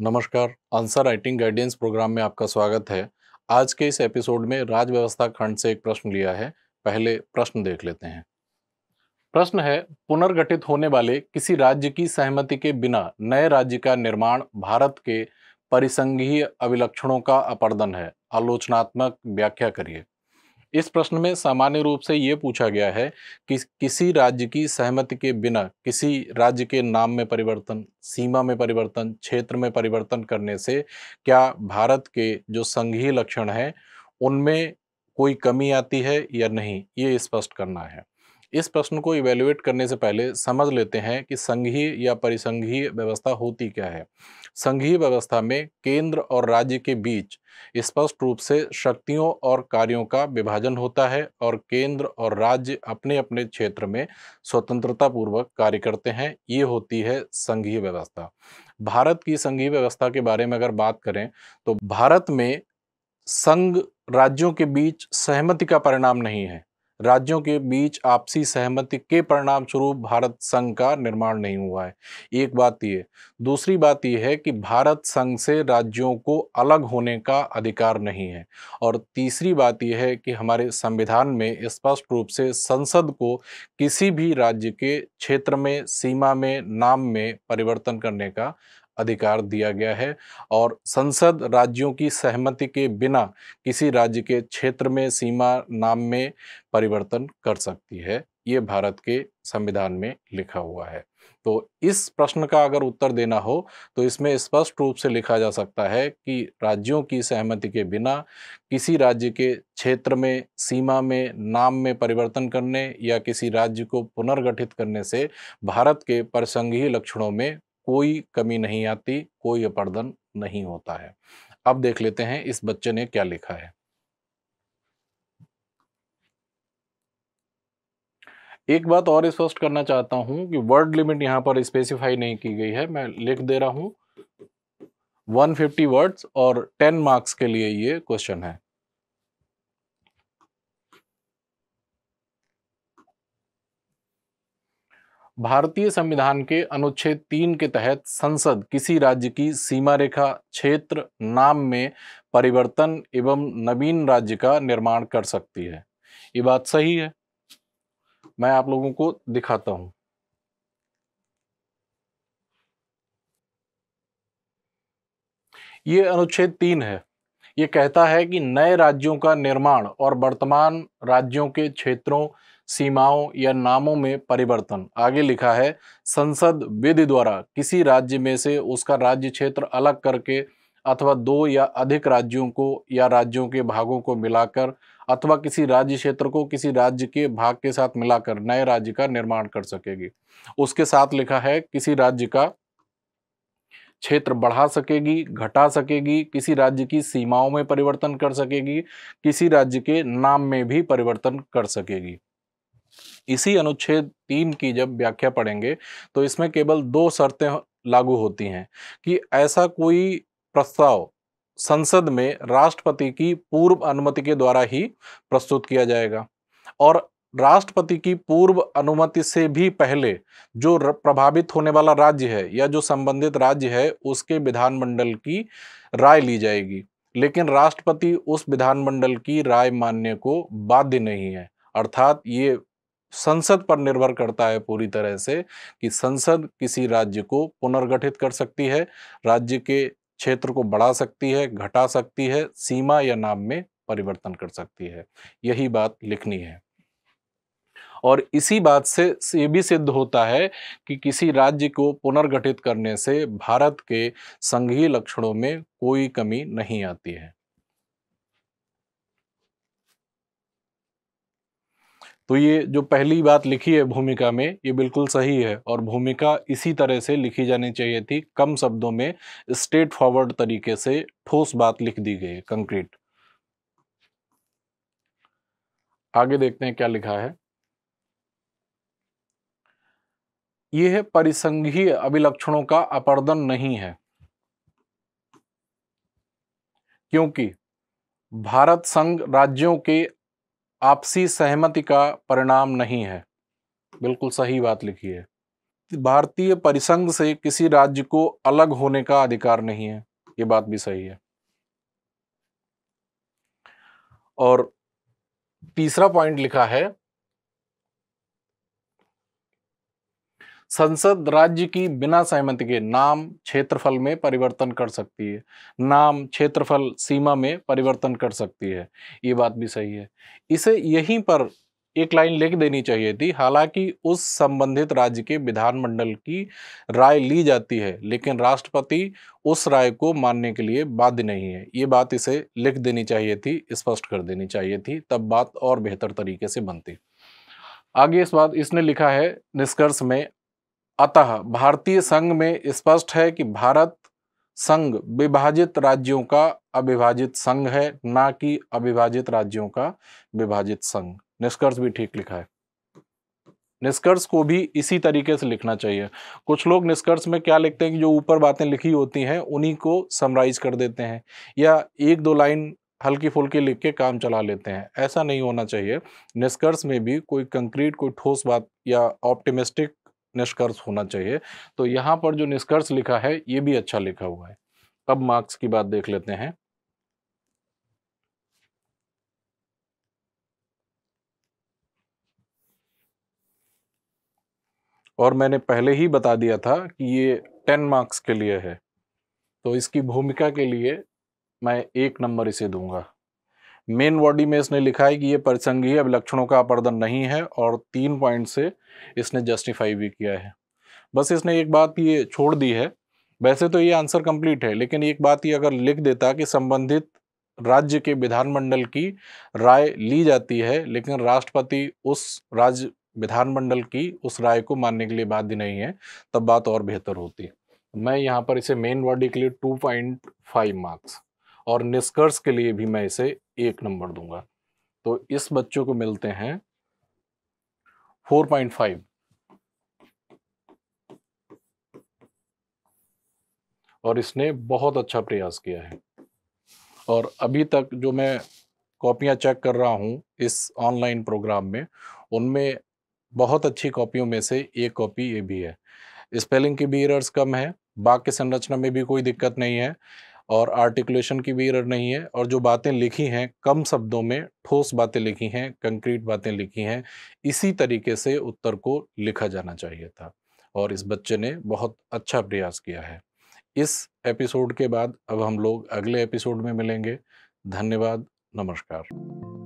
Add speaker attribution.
Speaker 1: नमस्कार answer writing guidance programme में आपका स्वागत है आज के इस एपिसोड में राजव्यवस्था व्यवस्था खंड से एक प्रश्न लिया है पहले प्रश्न देख लेते हैं प्रश्न है पुनर्गठित होने वाले किसी राज्य की सहमति के बिना नए राज्य का निर्माण भारत के परिसंघीय अभिलक्षणों का अपर्दन है आलोचनात्मक व्याख्या करिए इस प्रश्न में सामान्य रूप से ये पूछा गया है कि किसी राज्य की सहमति के बिना किसी राज्य के नाम में परिवर्तन सीमा में परिवर्तन क्षेत्र में परिवर्तन करने से क्या भारत के जो संघीय लक्षण हैं उनमें कोई कमी आती है या नहीं ये स्पष्ट करना है इस प्रश्न को इवेल्युएट करने से पहले समझ लेते हैं कि संघीय या परिसंघीय व्यवस्था होती क्या है संघीय व्यवस्था में केंद्र और राज्य के बीच स्पष्ट रूप से शक्तियों और कार्यों का विभाजन होता है और केंद्र और राज्य अपने अपने क्षेत्र में स्वतंत्रता पूर्वक कार्य करते हैं ये होती है संघीय व्यवस्था भारत की संघीय व्यवस्था के बारे में अगर बात करें तो भारत में संघ राज्यों के बीच सहमति का परिणाम नहीं है राज्यों के बीच आपसी सहमति के परिणाम स्वरूप भारत संघ का निर्माण नहीं हुआ है एक बात यह दूसरी बात यह है कि भारत संघ से राज्यों को अलग होने का अधिकार नहीं है और तीसरी बात यह है कि हमारे संविधान में स्पष्ट रूप से संसद को किसी भी राज्य के क्षेत्र में सीमा में नाम में परिवर्तन करने का अधिकार दिया गया है और संसद राज्यों की सहमति के बिना किसी राज्य के क्षेत्र में सीमा नाम में परिवर्तन कर सकती है ये भारत के संविधान में लिखा हुआ है तो इस प्रश्न का अगर उत्तर देना हो तो इसमें स्पष्ट रूप से लिखा जा सकता है कि राज्यों की सहमति के बिना किसी राज्य के क्षेत्र में सीमा में नाम में परिवर्तन करने या किसी राज्य को पुनर्गठित करने से भारत के प्रसंघीय लक्षणों में कोई कमी नहीं आती कोई अपर्दन नहीं होता है अब देख लेते हैं इस बच्चे ने क्या लिखा है एक बात और स्पष्ट करना चाहता हूं कि वर्ड लिमिट यहां पर स्पेसिफाई नहीं की गई है मैं लिख दे रहा हूं 150 वर्ड्स और 10 मार्क्स के लिए ये क्वेश्चन है भारतीय संविधान के अनुच्छेद तीन के तहत संसद किसी राज्य की सीमा रेखा क्षेत्र नाम में परिवर्तन एवं नवीन राज्य का निर्माण कर सकती है ये बात सही है मैं आप लोगों को दिखाता हूं ये अनुच्छेद तीन है ये कहता है कि नए राज्यों का निर्माण और वर्तमान राज्यों के क्षेत्रों सीमाओं या नामों में परिवर्तन आगे लिखा है संसद विधि द्वारा किसी राज्य में से उसका राज्य क्षेत्र अलग करके अथवा दो या अधिक राज्यों को या राज्यों के भागों को मिलाकर अथवा किसी राज्य क्षेत्र को किसी राज्य के भाग के साथ मिलाकर नए राज्य का निर्माण कर सकेगी उसके साथ लिखा है किसी राज्य का क्षेत्र बढ़ा सकेगी घटा सकेगी किसी राज्य की सीमाओं में परिवर्तन कर सकेगी किसी राज्य के नाम में भी परिवर्तन कर सकेगी इसी अनुच्छेद तीन की जब व्याख्या पढ़ेंगे तो इसमें केवल दो शर्तें लागू होती हैं कि ऐसा कोई प्रस्ताव संसद में राष्ट्रपति की पूर्व अनुमति के द्वारा ही प्रस्तुत किया जाएगा और राष्ट्रपति की पूर्व अनुमति से भी पहले जो प्रभावित होने वाला राज्य है या जो संबंधित राज्य है उसके विधानमंडल की राय ली जाएगी लेकिन राष्ट्रपति उस विधानमंडल की राय मानने को बाध्य नहीं है अर्थात ये संसद पर निर्भर करता है पूरी तरह से कि संसद किसी राज्य को पुनर्गठित कर सकती है राज्य के क्षेत्र को बढ़ा सकती है घटा सकती है सीमा या नाम में परिवर्तन कर सकती है यही बात लिखनी है और इसी बात से ये भी सिद्ध होता है कि किसी राज्य को पुनर्गठित करने से भारत के संघीय लक्षणों में कोई कमी नहीं आती है तो ये जो पहली बात लिखी है भूमिका में ये बिल्कुल सही है और भूमिका इसी तरह से लिखी जानी चाहिए थी कम शब्दों में स्ट्रेट फॉरवर्ड तरीके से ठोस बात लिख दी गई कंक्रीट आगे देखते हैं क्या लिखा है ये है परिसंघीय अभिलक्षणों का अपर्दन नहीं है क्योंकि भारत संघ राज्यों के आपसी सहमति का परिणाम नहीं है बिल्कुल सही बात लिखी है भारतीय परिसंघ से किसी राज्य को अलग होने का अधिकार नहीं है ये बात भी सही है और तीसरा पॉइंट लिखा है संसद राज्य की बिना सहमति के नाम क्षेत्रफल में परिवर्तन कर सकती है नाम क्षेत्रफल सीमा में परिवर्तन कर सकती है ये बात भी सही है इसे यहीं पर एक लाइन लिख देनी चाहिए थी हालांकि उस संबंधित राज्य के विधानमंडल की राय ली जाती है लेकिन राष्ट्रपति उस राय को मानने के लिए बाध्य नहीं है ये बात इसे लिख देनी चाहिए थी स्पष्ट कर देनी चाहिए थी तब बात और बेहतर तरीके से बनती आगे इस बात इसने लिखा है निष्कर्ष में अतः भारतीय संघ में स्पष्ट है कि भारत संघ विभाजित राज्यों का अविभाजित संघ है ना कि अविभाजित राज्यों का विभाजित संघ निष्कर्ष भी ठीक लिखा है निष्कर्ष को भी इसी तरीके से लिखना चाहिए कुछ लोग निष्कर्ष में क्या लिखते हैं कि जो ऊपर बातें लिखी होती हैं उन्हीं को समराइज कर देते हैं या एक दो लाइन हल्की फुल्की लिख के काम चला लेते हैं ऐसा नहीं होना चाहिए निष्कर्ष में भी कोई कंक्रीट कोई ठोस बात या ऑप्टिमिस्टिक निष्कर्ष होना चाहिए तो यहाँ पर जो निष्कर्ष लिखा है ये भी अच्छा लिखा हुआ है अब मार्क्स की बात देख लेते हैं और मैंने पहले ही बता दिया था कि ये टेन मार्क्स के लिए है तो इसकी भूमिका के लिए मैं एक नंबर इसे दूंगा मेन बॉडी में इसने लिखा है कि ये परिसंघीय अभिलक्षणों का अपर्दन नहीं है और तीन पॉइंट से इसने जस्टिफाई भी किया है बस इसने एक बात ये छोड़ दी है वैसे तो ये आंसर कंप्लीट है लेकिन एक बात ये अगर लिख देता कि संबंधित राज्य के विधानमंडल की राय ली जाती है लेकिन राष्ट्रपति उस राज्य विधानमंडल की उस राय को मानने के लिए बाध्य नहीं है तब बात और बेहतर होती मैं यहाँ पर इसे मेन बॉडी के लिए टू पॉइंट फाइव मार्क्स और निष्कर्ष के लिए भी मैं इसे एक नंबर दूंगा तो इस बच्चों को मिलते हैं 4.5 और इसने बहुत अच्छा प्रयास किया है और अभी तक जो मैं कॉपियां चेक कर रहा हूं इस ऑनलाइन प्रोग्राम में उनमें बहुत अच्छी कॉपियों में से एक कॉपी ये भी है स्पेलिंग के भी एरर्स कम है बाग के संरचना में भी कोई दिक्कत नहीं है और आर्टिकुलेशन की भी एरर नहीं है और जो बातें लिखी हैं कम शब्दों में ठोस बातें लिखी हैं कंक्रीट बातें लिखी हैं इसी तरीके से उत्तर को लिखा जाना चाहिए था और इस बच्चे ने बहुत अच्छा प्रयास किया है इस एपिसोड के बाद अब हम लोग अगले एपिसोड में मिलेंगे धन्यवाद नमस्कार